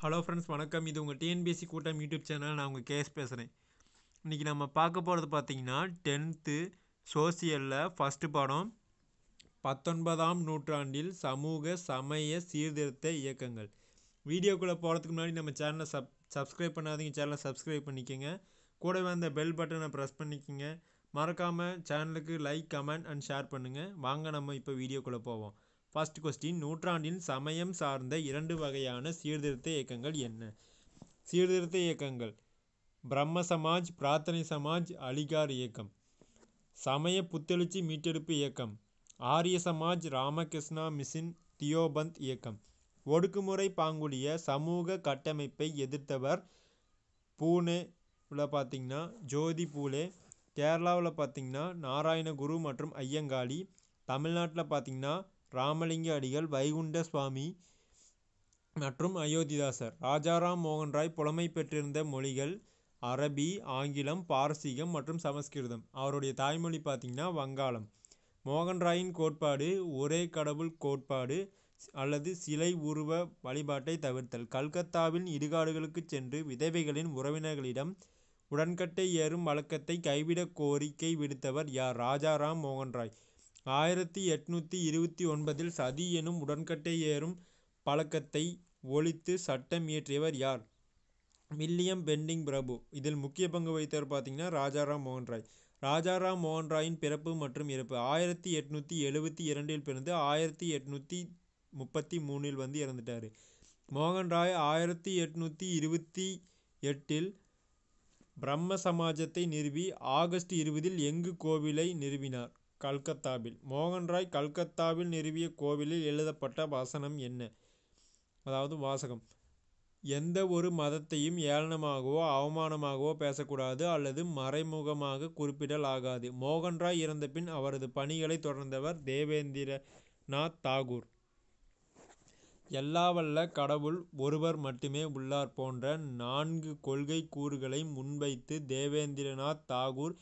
Hello friends வணக்கம் இது உங்கள் டிஎன்பிஎஸ்சி கூட்டம் யூடியூப் சேனல் நான் உங்கள் கேஸ் பேசுகிறேன் இன்றைக்கி நம்ம பார்க்க போகிறது பார்த்திங்கன்னா டென்த்து சோசியலில் ஃபஸ்ட்டு பாடம் பத்தொன்பதாம் நூற்றாண்டில் சமூக சமய சீர்திருத்த இயக்கங்கள் வீடியோக்குள்ளே போகிறதுக்கு முன்னாடி நம்ம சேனலை சப் சப்ஸ்கிரைப் பண்ணாதீங்க சேனலை சப்ஸ்கிரைப் பண்ணிக்கோங்க கூடவே அந்த பெல் பட்டனை ப்ரெஸ் பண்ணிக்கோங்க மறக்காமல் சேனலுக்கு லைக் கமெண்ட் அண்ட் ஷேர் பண்ணுங்கள் வாங்க நம்ம இப்போ வீடியோக்குள்ளே போவோம் ஃபர்ஸ்ட் கொஸ்டின் நூற்றாண்டின் சமயம் சார்ந்த இரண்டு வகையான சீர்திருத்த இயக்கங்கள் என்ன சீர்திருத்த இயக்கங்கள் பிரம்ம சமாஜ் பிரார்த்தனை சமாஜ் அலிகார் இயக்கம் சமய புத்தெழுச்சி மீட்டெடுப்பு இயக்கம் ஆரிய சமாஜ் ராமகிருஷ்ணா மிஷின் தியோபந்த் இயக்கம் ஒடுக்குமுறை பாங்குடிய சமூக கட்டமைப்பை எதிர்த்தவர் பூனே பார்த்திங்கன்னா ஜோதி பூலே கேரளாவில் பார்த்திங்கன்னா நாராயணகுரு மற்றும் ஐயங்காளி தமிழ்நாட்டில் பார்த்திங்கன்னா ராமலிங்க அடிகள் வைகுண்ட சுவாமி மற்றும் அயோத்திதாசர் ராஜாராம் மோகன் ராய் புலமை பெற்றிருந்த மொழிகள் அரபி ஆங்கிலம் பாரசீகம் மற்றும் சமஸ்கிருதம் அவருடைய தாய்மொழி பார்த்திங்கன்னா வங்காளம் மோகன்ராயின் கோட்பாடு ஒரே கடவுள் கோட்பாடு அல்லது சிலை உருவ வழிபாட்டை தவிர்த்தல் கல்கத்தாவின் இடுகாடுகளுக்கு சென்று விதவைகளின் உறவினர்களிடம் உடன்கட்டை ஏறும் வழக்கத்தை கைவிட கோரிக்கை விடுத்தவர் யார் ராஜாராம் மோகன் ராய் ஆயிரத்தி எட்நூற்றி இருபத்தி ஒன்பதில் சதி எனும் உடன்கட்டை ஏறும் பழக்கத்தை ஒழித்து சட்டம் இயற்றியவர் யார் வில்லியம் பெண்டிங் பிரபு இதில் முக்கிய பங்கு வகித்தவர் பார்த்திங்கன்னா ராஜாராம் மோகன் ராய் ராஜாராம் மோகன் ராயின் பிறப்பு மற்றும் இறப்பு ஆயிரத்தி எட்நூற்றி எழுபத்தி இரண்டில் பிறந்து ஆயிரத்தி எட்நூற்றி முப்பத்தி மூணில் வந்து இறந்துட்டார் மோகன் ராய் ஆயிரத்தி எட்நூற்றி இருபத்தி எட்டில் பிரம்ம சமாஜத்தை நிறுவி ஆகஸ்ட் இருபதில் எங்கு கோவிலை நிறுவினார் கல்கத்தாவில் மோகன் ராய் கல்கத்தாவில் நிறுவிய கோவிலில் எழுதப்பட்ட வசனம் என்ன அதாவது வாசகம் எந்த ஒரு மதத்தையும் ஏளனமாகவோ அவமானமாகவோ பேசக்கூடாது அல்லது மறைமுகமாக குறிப்பிடலாகாது மோகன் ராய் இறந்த பின் அவரது பணிகளை தொடர்ந்தவர் தேவேந்திரநாத் தாகூர் எல்லாவல்ல கடவுள் ஒருவர் மட்டுமே உள்ளார் போன்ற நான்கு கொள்கை கூறுகளை முன்வைத்து தேவேந்திரநாத் தாகூர்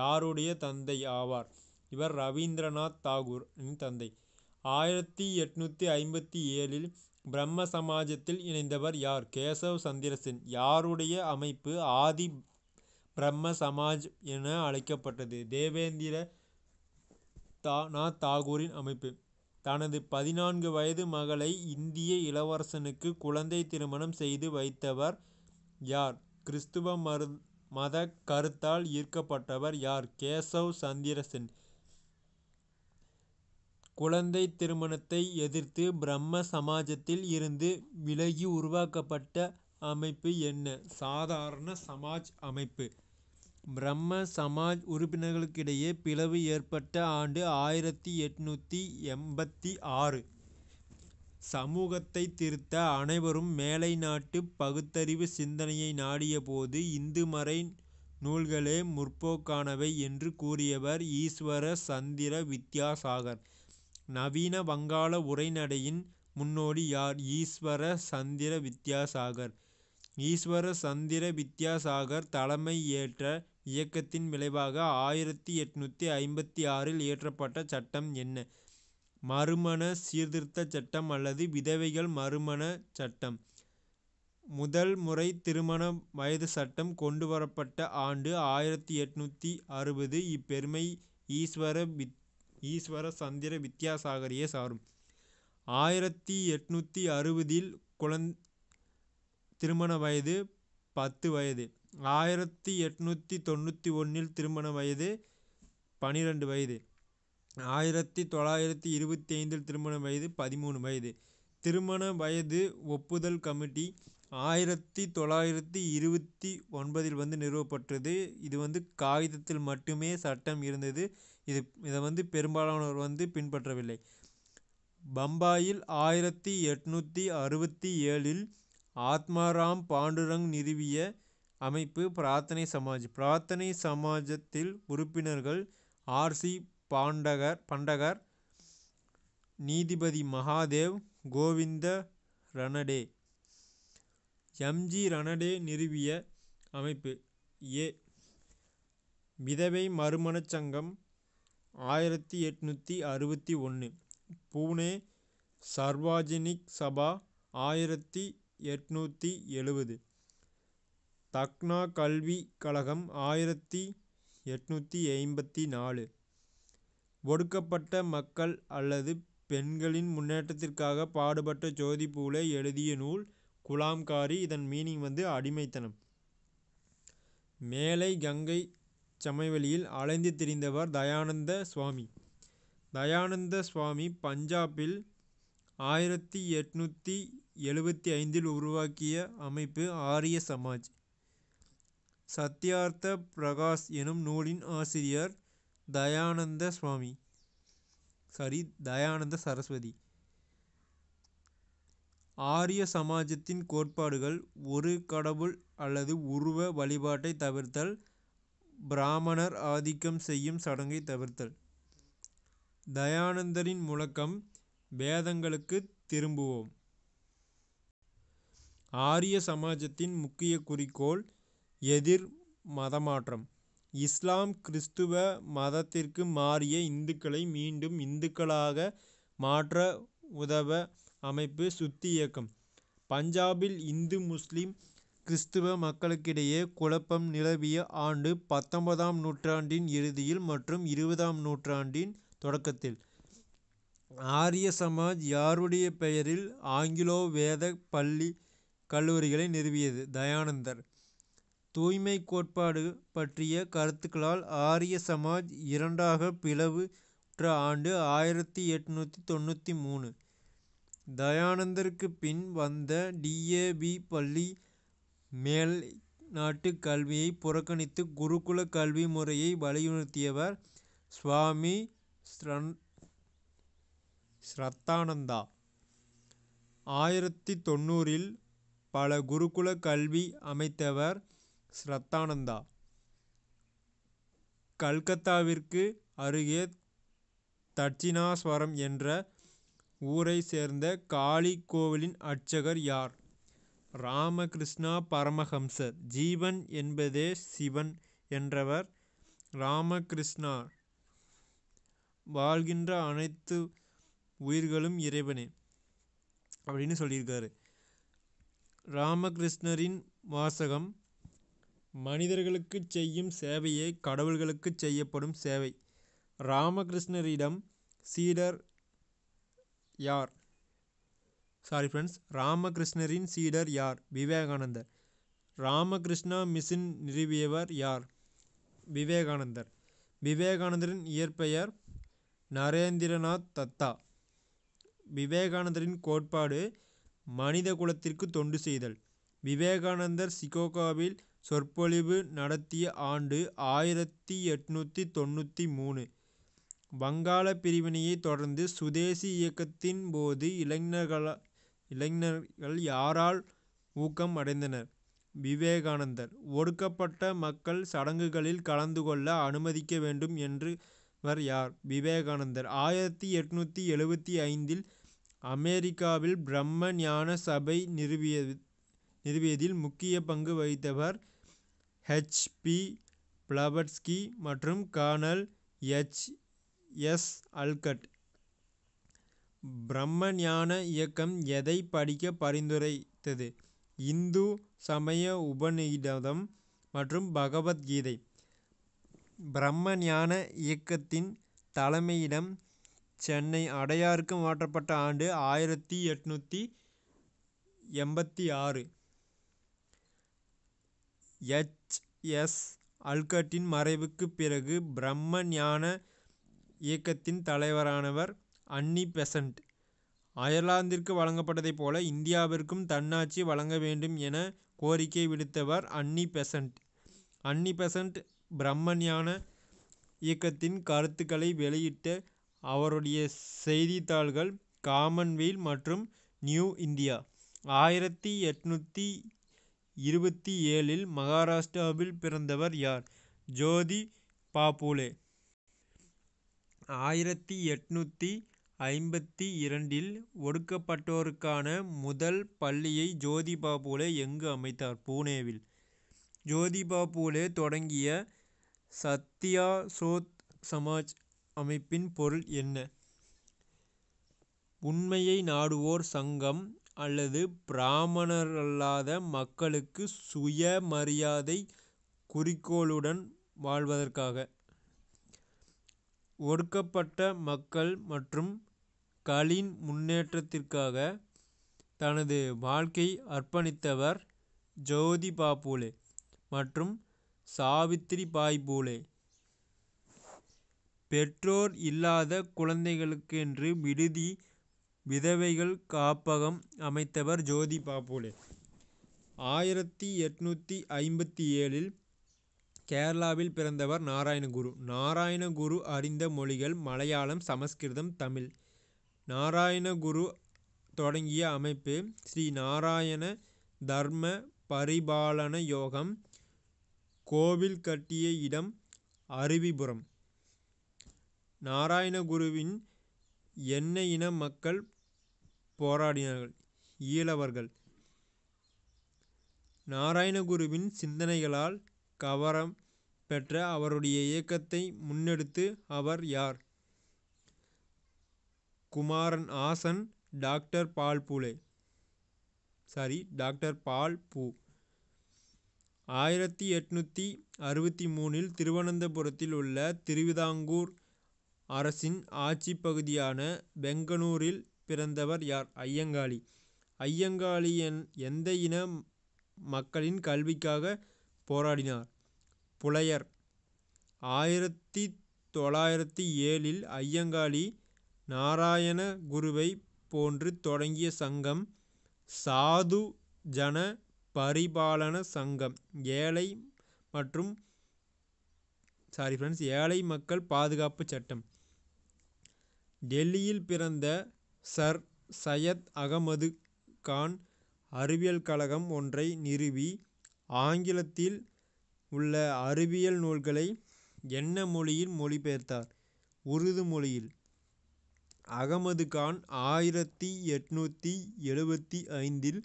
யாருடைய தந்தை ஆவார் இவர் ரவீந்திரநாத் தாகூரின் தந்தை ஆயிரத்தி எட்நூற்றி ஐம்பத்தி ஏழில் பிரம்ம சமாஜத்தில் இணைந்தவர் யார் கேசவ் சந்திரசன் யாருடைய அமைப்பு ஆதி பிரம்ம சமாஜ் என அழைக்கப்பட்டது தேவேந்திர தானா தாகூரின் அமைப்பு தனது பதினான்கு வயது மகளை இந்திய இளவரசனுக்கு குழந்தை திருமணம் செய்து வைத்தவர் யார் கிறிஸ்துவ மரு மத கருத்தால் ஈர்க்கப்பட்டவர் யார் கேசவ் சந்திரசென் குழந்தை திருமணத்தை எதிர்த்து பிரம்ம சமாஜத்தில் இருந்து விலகி உருவாக்கப்பட்ட அமைப்பு என்ன சாதாரண சமாஜ் அமைப்பு பிரம்ம சமாஜ் உறுப்பினர்களுக்கிடையே பிளவு ஏற்பட்ட ஆண்டு ஆயிரத்தி எட்நூற்றி எண்பத்தி ஆறு சமூகத்தை திருத்த அனைவரும் மேலை நாட்டு பகுத்தறிவு சிந்தனையை நாடிய போது இந்து மறை நூல்களே முற்போக்கானவை என்று கூறியவர் ஈஸ்வர சந்திர வித்யாசாகர் நவீன வங்காள உரைநடையின் முன்னோடி யார் ஈஸ்வர சந்திர வித்யாசாகர் ஈஸ்வர சந்திர வித்யாசாகர் தலைமை ஏற்ற இயக்கத்தின் விளைவாக ஆயிரத்தி எட்நூற்றி ஐம்பத்தி ஆறில் இயற்றப்பட்ட சட்டம் என்ன மறுமண சீர்திருத்த சட்டம் அல்லது விதவைகள் மறுமண சட்டம் முதல் முறை திருமண வயது சட்டம் கொண்டு வரப்பட்ட ஆண்டு ஆயிரத்தி எட்நூத்தி அறுபது இப்பெருமை ஈஸ்வர வித் ஈஸ்வர சந்திர வித்யாசாகரையே சாரும் ஆயிரத்தி எட்நூற்றி அறுபதில் குழந் திருமண வயது பத்து வயது ஆயிரத்தி எட்நூற்றி தொண்ணூற்றி ஒன்றில் திருமண வயது பனிரெண்டு வயது ஆயிரத்தி தொள்ளாயிரத்தி இருபத்தி ஐந்தில் திருமண வயது பதிமூணு வயது திருமண வயது ஒப்புதல் கமிட்டி ஆயிரத்தி தொள்ளாயிரத்தி இருபத்தி ஒன்பதில் வந்து நிறுவப்பட்டது இது வந்து காகிதத்தில் மட்டுமே சட்டம் இருந்தது இது இதை வந்து பெரும்பாலானவர் வந்து பின்பற்றவில்லை பம்பாயில் ஆயிரத்தி எட்நூற்றி அறுபத்தி ஏழில் ஆத்மாராம் பாண்டுரங் நிறுவிய அமைப்பு பிரார்த்தனை சமாஜ் பிரார்த்தனை சமாஜத்தில் உறுப்பினர்கள் ஆர்சி பாண்டகர் பண்டகர் நீதிபதி மகாதேவ் கோவிந்த ரணடே எம்ஜி ரணடே நிறுவிய அமைப்பு ஏ விதவை மறுமணச்சங்கம் சங்கம் ஆயிரத்தி எட்நூற்றி அறுபத்தி ஒன்று பூனே சர்வாஜினிக் சபா ஆயிரத்தி எட்நூற்றி எழுபது தக்னா கல்வி கழகம் ஆயிரத்தி எட்நூற்றி ஐம்பத்தி நாலு ஒடுக்கப்பட்ட மக்கள் அல்லது பெண்களின் முன்னேற்றத்திற்காக பாடுபட்ட ஜோதி பூலை எழுதிய நூல் குலாம்காரி இதன் மீனிங் வந்து அடிமைத்தனம் மேலை கங்கை சமவெளியில் அலைந்து திரிந்தவர் தயானந்த சுவாமி தயானந்த சுவாமி பஞ்சாபில் ஆயிரத்தி எட்நூற்றி எழுபத்தி ஐந்தில் உருவாக்கிய அமைப்பு ஆரிய சமாஜ் சத்யார்த்த பிரகாஷ் எனும் நூலின் ஆசிரியர் தயானந்த சுவாமி சரி தயானந்த சரஸ்வதி ஆரிய சமாஜத்தின் கோட்பாடுகள் ஒரு கடவுள் அல்லது உருவ வழிபாட்டை தவிர்த்தல் பிராமணர் ஆதிக்கம் செய்யும் சடங்கை தவிர்த்தல் தயானந்தரின் முழக்கம் வேதங்களுக்கு திரும்புவோம் ஆரிய சமாஜத்தின் முக்கிய குறிக்கோள் எதிர் மதமாற்றம் இஸ்லாம் கிறிஸ்துவ மதத்திற்கு மாறிய இந்துக்களை மீண்டும் இந்துக்களாக மாற்ற உதவ அமைப்பு சுத்தி இயக்கம் பஞ்சாபில் இந்து முஸ்லீம் கிறிஸ்துவ மக்களுக்கிடையே குழப்பம் நிலவிய ஆண்டு பத்தொன்பதாம் நூற்றாண்டின் இறுதியில் மற்றும் இருபதாம் நூற்றாண்டின் தொடக்கத்தில் ஆரிய சமாஜ் யாருடைய பெயரில் ஆங்கிலோ வேத பள்ளி கல்லூரிகளை நிறுவியது தயானந்தர் தூய்மை கோட்பாடு பற்றிய கருத்துக்களால் ஆரிய சமாஜ் இரண்டாக பிளவுற்ற ஆண்டு ஆயிரத்தி எட்நூற்றி தொண்ணூற்றி மூணு தயானந்தருக்கு பின் வந்த டிஏபி பள்ளி மேல் நாட்டுக் கல்வியை புறக்கணித்து குருகுல கல்வி முறையை வலியுறுத்தியவர் சுவாமி ஸ்ரன் ஸ்ரத்தானந்தா ஆயிரத்தி தொண்ணூறில் பல குருகுல கல்வி அமைத்தவர் ஸ்ரத்தானந்தா கல்கத்தாவிற்கு அருகே தட்சிணாஸ்வரம் என்ற ஊரைச் சேர்ந்த காளி கோவிலின் அர்ச்சகர் யார் ராமகிருஷ்ணா பரமஹம்சர் ஜீவன் என்பதே சிவன் என்றவர் ராமகிருஷ்ணா வாழ்கின்ற அனைத்து உயிர்களும் இறைவனே அப்படின்னு சொல்லியிருக்காரு ராமகிருஷ்ணரின் வாசகம் மனிதர்களுக்கு செய்யும் சேவையே கடவுள்களுக்கு செய்யப்படும் சேவை ராமகிருஷ்ணரிடம் சீடர் யார் சாரி ஃப்ரெண்ட்ஸ் ராமகிருஷ்ணரின் சீடர் யார் விவேகானந்தர் ராமகிருஷ்ணா மிஷின் நிறுவியவர் யார் விவேகானந்தர் விவேகானந்தரின் இயற்பெயர் நரேந்திரநாத் தத்தா விவேகானந்தரின் கோட்பாடு மனித குலத்திற்கு தொண்டு செய்தல் விவேகானந்தர் சிகோகாவில் சொற்பொழிவு நடத்திய ஆண்டு ஆயிரத்தி எட்நூற்றி தொண்ணூற்றி மூணு வங்காள பிரிவினையை தொடர்ந்து சுதேசி இயக்கத்தின் போது இளைஞர்களால் இளைஞர்கள் யாரால் ஊக்கம் அடைந்தனர்? விவேகானந்தர் ஒடுக்கப்பட்ட மக்கள் சடங்குகளில் கலந்து கொள்ள அனுமதிக்க வேண்டும் என்றவர் யார்? விவேகானந்தர் ஆயிரத்தி எட்நூத்தி எழுபத்தி ஐந்தில் அமெரிக்காவில் பிரம்ம ஞான சபை நிறுவிய நிறுவியதில் முக்கிய பங்கு வகித்தவர் ஹெச்பி பி. பிளவட்ஸ்கி மற்றும் கர்னல் எச். எஸ். அல்கட். பிரம்ம ஞான இயக்கம் எதை படிக்க பரிந்துரைத்தது இந்து சமய உபநிடதம் மற்றும் பகவத்கீதை பிரம்ம ஞான இயக்கத்தின் தலைமையிடம் சென்னை அடையாருக்கு மாற்றப்பட்ட ஆண்டு ஆயிரத்தி எட்நூற்றி எண்பத்தி ஆறு எச் எஸ் அல்கட்டின் மறைவுக்குப் பிறகு பிரம்ம ஞான இயக்கத்தின் தலைவரானவர் அன்னி பெசன்ட் அயர்லாந்திற்கு வழங்கப்பட்டதைப் போல இந்தியாவிற்கும் தன்னாட்சி வழங்க வேண்டும் என கோரிக்கை விடுத்தவர் அன்னி பெசன்ட் அன்னி பெசன்ட் பிரம்மஞான இயக்கத்தின் கருத்துக்களை வெளியிட்ட அவருடைய செய்தித்தாள்கள் காமன்வெல் மற்றும் நியூ இந்தியா ஆயிரத்தி எட்நூற்றி இருபத்தி ஏழில் மகாராஷ்டிராவில் பிறந்தவர் யார் ஜோதி பாப்புலே ஆயிரத்தி எட்நூற்றி ஐம்பத்தி இரண்டில் ஒடுக்கப்பட்டோருக்கான முதல் பள்ளியை ஜோதிபா பூலே எங்கு அமைத்தார் புனேவில் ஜோதிபா பூலே தொடங்கிய சத்யா சோத் சமாஜ் அமைப்பின் பொருள் என்ன உண்மையை நாடுவோர் சங்கம் அல்லது பிராமணரல்லாத மக்களுக்கு சுயமரியாதை குறிக்கோளுடன் வாழ்வதற்காக ஒடுக்கப்பட்ட மக்கள் மற்றும் கலின் முன்னேற்றத்திற்காக தனது வாழ்க்கை அர்ப்பணித்தவர் ஜோதி பாபூலே மற்றும் பாய் பூலே பெற்றோர் இல்லாத குழந்தைகளுக்கென்று விடுதி விதவைகள் காப்பகம் அமைத்தவர் ஜோதி பாபூலே ஆயிரத்தி எட்நூற்றி ஐம்பத்தி ஏழில் கேரளாவில் பிறந்தவர் நாராயணகுரு நாராயணகுரு அறிந்த மொழிகள் மலையாளம் சமஸ்கிருதம் தமிழ் நாராயணகுரு தொடங்கிய அமைப்பு ஸ்ரீ நாராயண தர்ம பரிபாலன யோகம் கோவில் கட்டிய இடம் அருவிபுரம் நாராயணகுருவின் எண்ணெய் இன மக்கள் போராடினார்கள் ஈழவர்கள் நாராயணகுருவின் சிந்தனைகளால் கவரம் பெற்ற அவருடைய இயக்கத்தை முன்னெடுத்து அவர் யார் Kumaran Asan doctor Phule sorry doctor பால் பூ ஆயிரத்தி எட்நூற்றி அறுபத்தி மூணில் திருவனந்தபுரத்தில் உள்ள திருவிதாங்கூர் அரசின் ஆட்சிப் பகுதியான பெங்களூரில் பிறந்தவர் யார் ஐயங்காளி ஐயங்காளி என் எந்த இன மக்களின் கல்விக்காக போராடினார் புலையர் ஆயிரத்தி தொள்ளாயிரத்தி ஏழில் ஐயங்காளி நாராயண குருவை போன்று தொடங்கிய சங்கம் சாது ஜன பரிபாலன சங்கம் ஏழை மற்றும் சாரி ஃப்ரெண்ட்ஸ் ஏழை மக்கள் பாதுகாப்பு சட்டம் டெல்லியில் பிறந்த சர் சையத் அகமது கான் அறிவியல் கழகம் ஒன்றை நிறுவி ஆங்கிலத்தில் உள்ள அறிவியல் நூல்களை என்ன மொழியில் மொழிபெயர்த்தார் உருது மொழியில் அகமது கான் ஆயிரத்தி எட்நூற்றி எழுபத்தி ஐந்தில்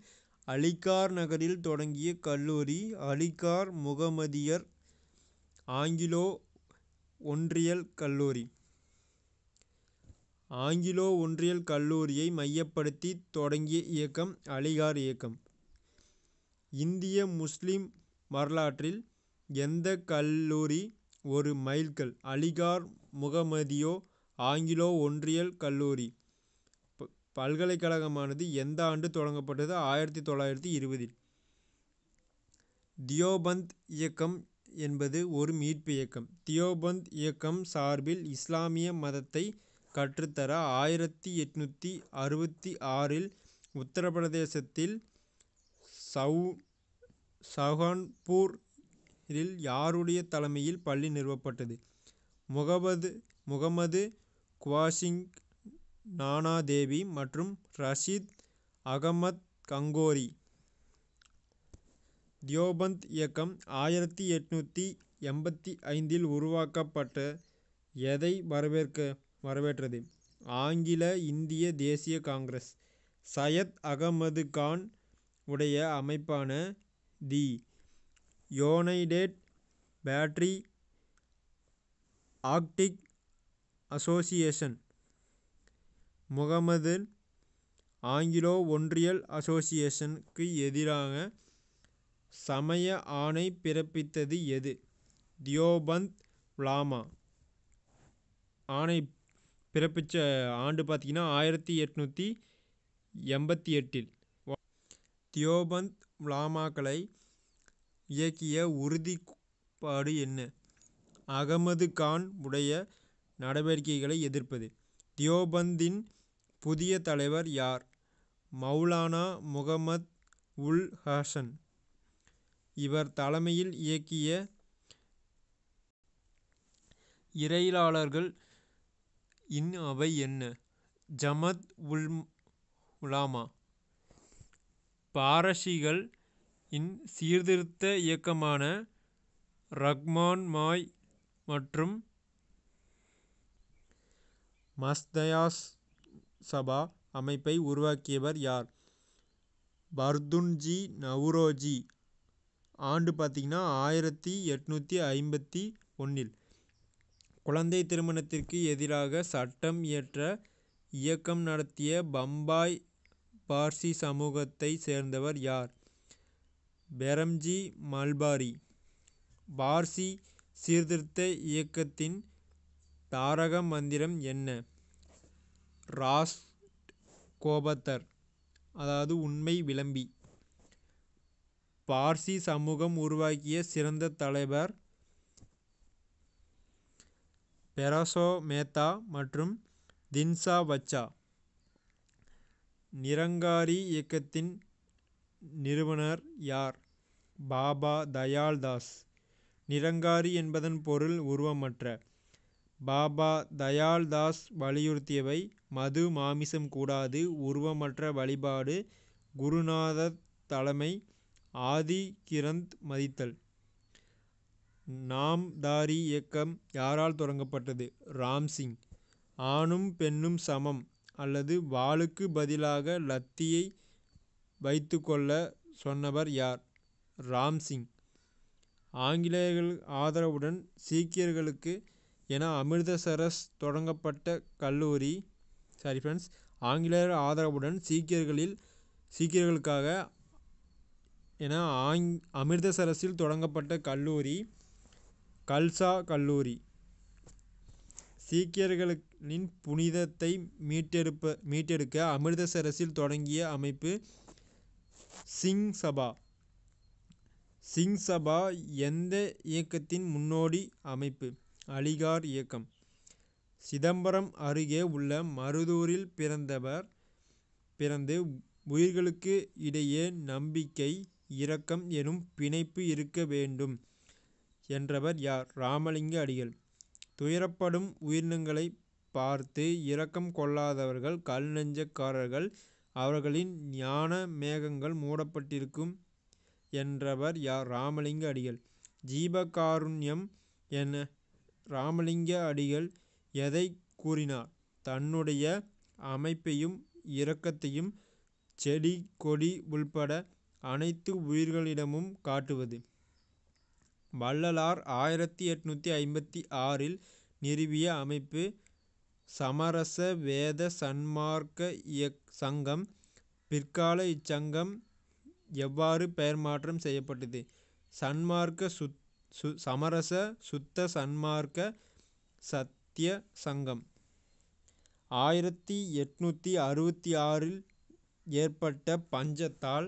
அலிகார் நகரில் தொடங்கிய கல்லூரி அலிகார் முகமதியர் ஆங்கிலோ ஒன்றியல் கல்லூரி ஆங்கிலோ ஒன்றியல் கல்லூரியை மையப்படுத்தி தொடங்கிய இயக்கம் அலிகார் இயக்கம் இந்திய முஸ்லிம் வரலாற்றில் எந்த கல்லூரி ஒரு மைல்கல் அலிகார் முகமதியோ ஆங்கிலோ ஒன்றியல் கல்லூரி ப பல்கலைக்கழகமானது எந்த ஆண்டு தொடங்கப்பட்டது ஆயிரத்தி தொள்ளாயிரத்தி இருபதில் தியோபந்த் இயக்கம் என்பது ஒரு மீட்பு இயக்கம் தியோபந்த் இயக்கம் சார்பில் இஸ்லாமிய மதத்தை கற்றுத்தர ஆயிரத்தி எட்நூற்றி அறுபத்தி ஆறில் உத்தரப்பிரதேசத்தில் சவு சஹான்பூர் இல் யாருடைய தலைமையில் பள்ளி நிறுவப்பட்டது முகமது முகமது குவாசிங் நானாதேவி மற்றும் ரஷீத் அகமத் கங்கோரி தியோபந்த் இயக்கம் ஆயிரத்தி எட்நூற்றி எண்பத்தி ஐந்தில் உருவாக்கப்பட்ட எதை வரவேற்க வரவேற்றது ஆங்கில இந்திய தேசிய காங்கிரஸ் சையத் அகமது கான் உடைய அமைப்பான the united patriotic association Muhammad Anglo oriental அசோசியேஷனுக்கு எதிராக சமய ஆணை பிறப்பித்தது எது தியோபந்த் லாமா ஆணை பிறப்பித்த ஆண்டு பார்த்திங்கன்னா ஆயிரத்தி எட்நூற்றி எண்பத்தி எட்டில் தியோபந்த் லாமாக்களை இயக்கிய உறுதிப்பாடு என்ன அகமது கான் உடைய நடவடிக்கைகளை எதிர்ப்பது தியோபந்தின் புதிய தலைவர் யார் மௌலானா முகமத் உல் ஹசன் இவர் தலைமையில் இயக்கிய இறையிலாளர்கள் இன் அவை என்ன ஜமத் உல் உலாமா பாரசிகள் இன் சீர்திருத்த இயக்கமான ரஹ்மான் மாய் மற்றும் மஸ்தயாஸ் சபா அமைப்பை உருவாக்கியவர் யார் பர்துன்ஜி நவுரோஜி ஆண்டு பார்த்திங்கன்னா ஆயிரத்தி எட்நூற்றி ஐம்பத்தி ஒன்றில் குழந்தை திருமணத்திற்கு எதிராக சட்டம் இயற்ற இயக்கம் நடத்திய பம்பாய் பார்சி சமூகத்தைச் சேர்ந்தவர் யார் பெரம்ஜி மல்பாரி பார்சி சீர்திருத்த இயக்கத்தின் தாரக மந்திரம் என்ன ராஸ் கோபத்தர் அதாவது உண்மை விளம்பி பார்சி சமூகம் உருவாக்கிய சிறந்த தலைவர் பெராசோ மேத்தா மற்றும் தின்சா வச்சா நிரங்காரி இயக்கத்தின் நிறுவனர் யார் பாபா தயாள்தாஸ் நிரங்காரி என்பதன் பொருள் உருவமற்ற பாபா தயால் தாஸ் வலியுறுத்தியவை மது மாமிசம் கூடாது உருவமற்ற வழிபாடு குருநாத தலைமை ஆதி கிரந்த் மதித்தல் நாம் தாரி இயக்கம் யாரால் தொடங்கப்பட்டது ராம்சிங் ஆணும் பெண்ணும் சமம் அல்லது வாளுக்கு பதிலாக லத்தியை வைத்துக்கொள்ள சொன்னவர் யார் ராம்சிங் ஆங்கிலேயர்கள் ஆதரவுடன் சீக்கியர்களுக்கு ஏன்னா அமிர்தசரஸ் தொடங்கப்பட்ட கல்லூரி சாரி ஃப்ரெண்ட்ஸ் ஆங்கிலேயர் ஆதரவுடன் சீக்கியர்களில் சீக்கியர்களுக்காக என ஆங் அமிர்தசரஸில் தொடங்கப்பட்ட கல்லூரி கல்சா கல்லூரி சீக்கியர்களின் புனிதத்தை மீட்டெடுப்ப மீட்டெடுக்க அமிர்தசரஸில் தொடங்கிய அமைப்பு சிங் சபா சிங் சபா எந்த இயக்கத்தின் முன்னோடி அமைப்பு அலிகார் இயக்கம் சிதம்பரம் அருகே உள்ள மருதூரில் பிறந்தவர் பிறந்து உயிர்களுக்கு இடையே நம்பிக்கை இரக்கம் எனும் பிணைப்பு இருக்க வேண்டும் என்றவர் யார் ராமலிங்க அடிகள் துயரப்படும் உயிரினங்களை பார்த்து இரக்கம் கொள்ளாதவர்கள் கல் நெஞ்சக்காரர்கள் அவர்களின் ஞான மேகங்கள் மூடப்பட்டிருக்கும் என்றவர் யார் ராமலிங்க அடிகள் ஜீபகாருண்யம் என ராமலிங்க அடிகள் எதை கூறினார் தன்னுடைய அமைப்பையும் இரக்கத்தையும் செடி கொடி உள்பட அனைத்து உயிர்களிடமும் காட்டுவது வள்ளலார் ஆயிரத்தி எட்நூற்றி ஐம்பத்தி ஆறில் நிறுவிய அமைப்பு சமரச வேத சன்மார்க்க இயக் சங்கம் பிற்கால இச்சங்கம் எவ்வாறு பெயர் மாற்றம் செய்யப்பட்டது சன்மார்க்க சுத் சு சமரச சுத்த சன்மார்க்க சத்ய சங்கம் ஆயிரத்தி எட்நூற்றி அறுபத்தி ஆறில் ஏற்பட்ட பஞ்சத்தால்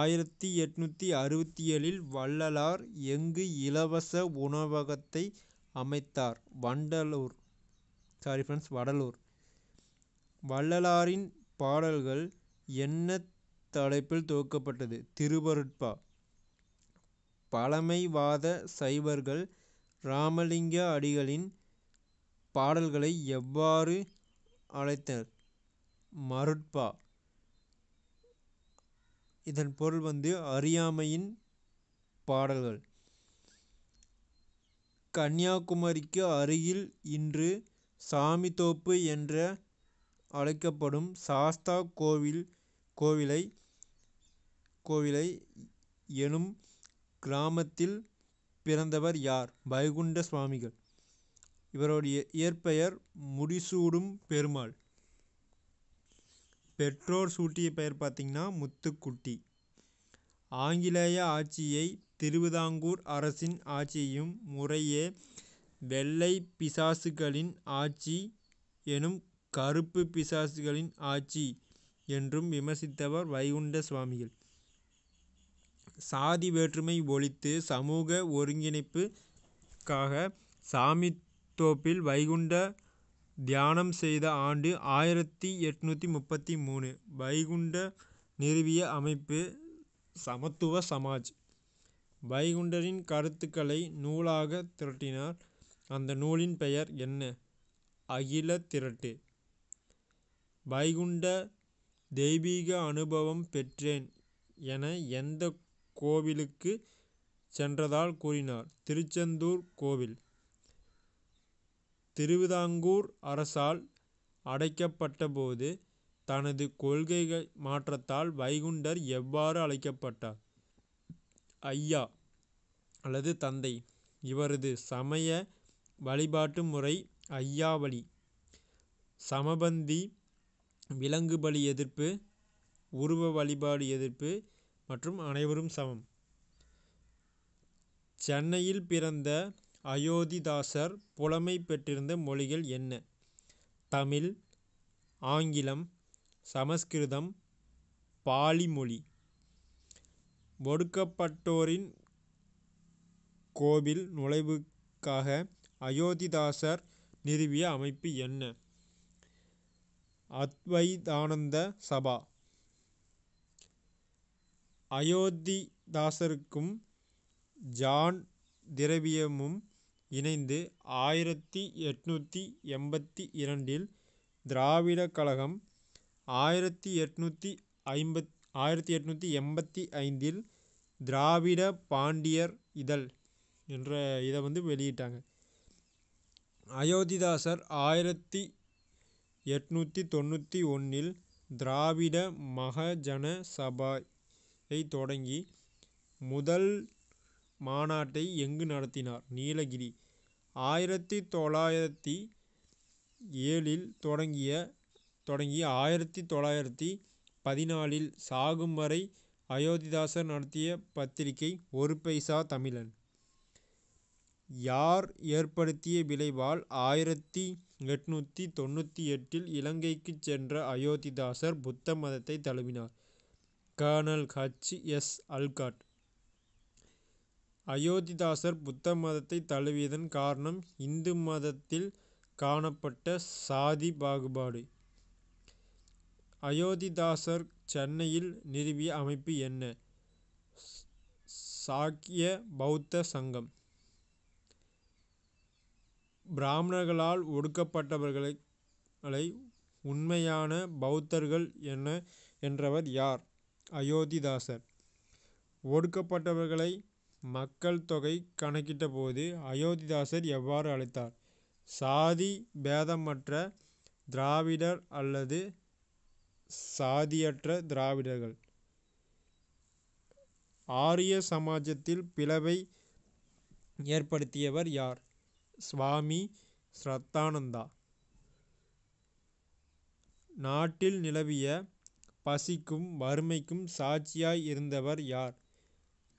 ஆயிரத்தி எட்நூற்றி அறுபத்தி ஏழில் வள்ளலார் எங்கு இலவச உணவகத்தை அமைத்தார் வண்டலூர் சாரி ஃப்ரெண்ட்ஸ் வடலூர் வள்ளலாரின் பாடல்கள் என்ன தலைப்பில் துவக்கப்பட்டது திருவருட்பா பழமைவாத சைவர்கள் ராமலிங்க அடிகளின் பாடல்களை எவ்வாறு அழைத்தனர் மருட்பா இதன் பொருள் வந்து அறியாமையின் பாடல்கள் கன்னியாகுமரிக்கு அருகில் இன்று சாமித்தோப்பு என்று அழைக்கப்படும் சாஸ்தா கோவில் கோவிலை கோவிலை எனும் கிராமத்தில் பிறந்தவர் யார் வைகுண்ட சுவாமிகள் இவருடைய இயற்பெயர் முடிசூடும் பெருமாள் பெற்றோர் சூட்டிய பெயர் பார்த்திங்கன்னா முத்துக்குட்டி ஆங்கிலேய ஆட்சியை திருவிதாங்கூர் அரசின் ஆட்சியும் முறையே வெள்ளை பிசாசுகளின் ஆட்சி எனும் கருப்பு பிசாசுகளின் ஆட்சி என்றும் விமர்சித்தவர் வைகுண்ட சுவாமிகள் சாதி வேற்றுமை ஒழித்து சமூக ஒருங்கிணைப்புக்காக சாமித்தோப்பில் வைகுண்ட தியானம் செய்த ஆண்டு ஆயிரத்தி எட்நூற்றி முப்பத்தி மூணு வைகுண்ட நிறுவிய அமைப்பு சமத்துவ சமாஜ் வைகுண்டரின் கருத்துக்களை நூலாக திரட்டினார் அந்த நூலின் பெயர் என்ன அகில திரட்டு வைகுண்ட தெய்வீக அனுபவம் பெற்றேன் என எந்த கோவிலுக்கு சென்றதால் கூறினார். திருச்செந்தூர் கோவில் திருவிதாங்கூர் அரசால் அடைக்கப்பட்டபோது தனது கொள்கை மாற்றத்தால் வைகுண்டர் எவ்வாறு அழைக்கப்பட்டார்? ஐயா அல்லது தந்தை. இவரது சமய வழிபாட்டு முறை ஐயாவளி சமபந்தி விலங்கு பலி எதிர்ப்பு உருவ வழிபாடு எதிர்ப்பு மற்றும் அனைவரும் சமம் சென்னையில் பிறந்த அயோத்திதாசர் புலமை பெற்றிருந்த மொழிகள் என்ன தமிழ் ஆங்கிலம் சமஸ்கிருதம் பாலி மொழி ஒடுக்கப்பட்டோரின் கோவில் நுழைவுக்காக அயோத்திதாசர் நிறுவிய அமைப்பு என்ன அத்வைதானந்த சபா தாசருக்கும் ஜான் திரவியமும் இணைந்து ஆயிரத்தி எட்நூற்றி எண்பத்தி இரண்டில் திராவிட கழகம் ஆயிரத்தி எட்நூற்றி ஐம்பத் ஆயிரத்தி எட்நூற்றி எண்பத்தி ஐந்தில் திராவிட பாண்டியர் இதழ் என்ற இதை வந்து வெளியிட்டாங்க அயோத்திதாசர் ஆயிரத்தி எட்நூற்றி தொண்ணூற்றி ஒன்றில் திராவிட மகஜன சபாய் தொடங்கி முதல் மாநாட்டை எங்கு நடத்தினார் நீலகிரி ஆயிரத்தி தொள்ளாயிரத்தி ஏழில் தொடங்கிய தொடங்கி ஆயிரத்தி தொள்ளாயிரத்தி பதினாலில் சாகும் வரை அயோத்திதாசர் நடத்திய பத்திரிகை ஒரு பைசா தமிழன் யார் ஏற்படுத்திய விளைவால் ஆயிரத்தி எட்நூற்றி தொண்ணூற்றி எட்டில் இலங்கைக்கு சென்ற அயோத்திதாசர் புத்த மதத்தை தழுவினார் கர்னல் எஸ் அல்காட் அயோத்திதாசர் புத்த மதத்தை தழுவியதன் காரணம் இந்து மதத்தில் காணப்பட்ட சாதி பாகுபாடு அயோத்திதாசர் சென்னையில் நிறுவிய அமைப்பு என்ன சாக்கிய பௌத்த சங்கம் பிராமணர்களால் ஒடுக்கப்பட்டவர்களை உண்மையான பௌத்தர்கள் என என்றவர் யார் அயோத்திதாசர் ஒடுக்கப்பட்டவர்களை மக்கள் தொகை கணக்கிட்டபோது அயோத்திதாசர் எவ்வாறு அழைத்தார் சாதி பேதமற்ற திராவிடர் அல்லது சாதியற்ற திராவிடர்கள் ஆரிய சமாஜத்தில் பிளவை ஏற்படுத்தியவர் யார் சுவாமி ஸ்ரத்தானந்தா நாட்டில் நிலவிய பசிக்கும் வறுமைக்கும் சாட்சியாய் இருந்தவர் யார்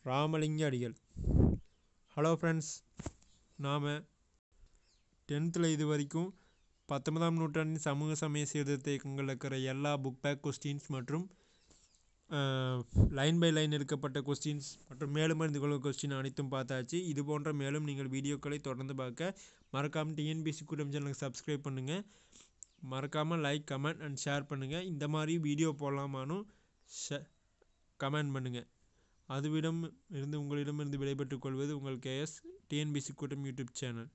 ராமலிங்க அடிகள் ஹலோ ஃப்ரெண்ட்ஸ் நாம் டென்த்தில் இது வரைக்கும் பத்தொன்பதாம் நூற்றாண்டின் சமூக சமய சீர்திருத்த இயக்கங்கள் இருக்கிற எல்லா புக் பேக் கொஸ்டின்ஸ் மற்றும் லைன் பை லைன் எடுக்கப்பட்ட கொஸ்டின்ஸ் மற்றும் மேலும் அறிந்து கொள்ள கொஸ்டின் அனைத்தும் பார்த்தாச்சு இது போன்ற மேலும் நீங்கள் வீடியோக்களை தொடர்ந்து பார்க்க மறக்காமல் டிஎன்பிசி குடும்ப சேனலுக்கு சப்ஸ்கிரைப் பண்ணுங்கள் மறக்காமல் லைக் கமெண்ட் அண்ட் ஷேர் பண்ணுங்கள் இந்த மாதிரி வீடியோ போடலாமானும் ஷே கமெண்ட் பண்ணுங்கள் அதுவிடம் இருந்து உங்களிடமிருந்து விடைபெற்றுக் கொள்வது உங்கள் கேஎஸ் டிஎன்பிசி கூட்டம் யூடியூப் சேனல்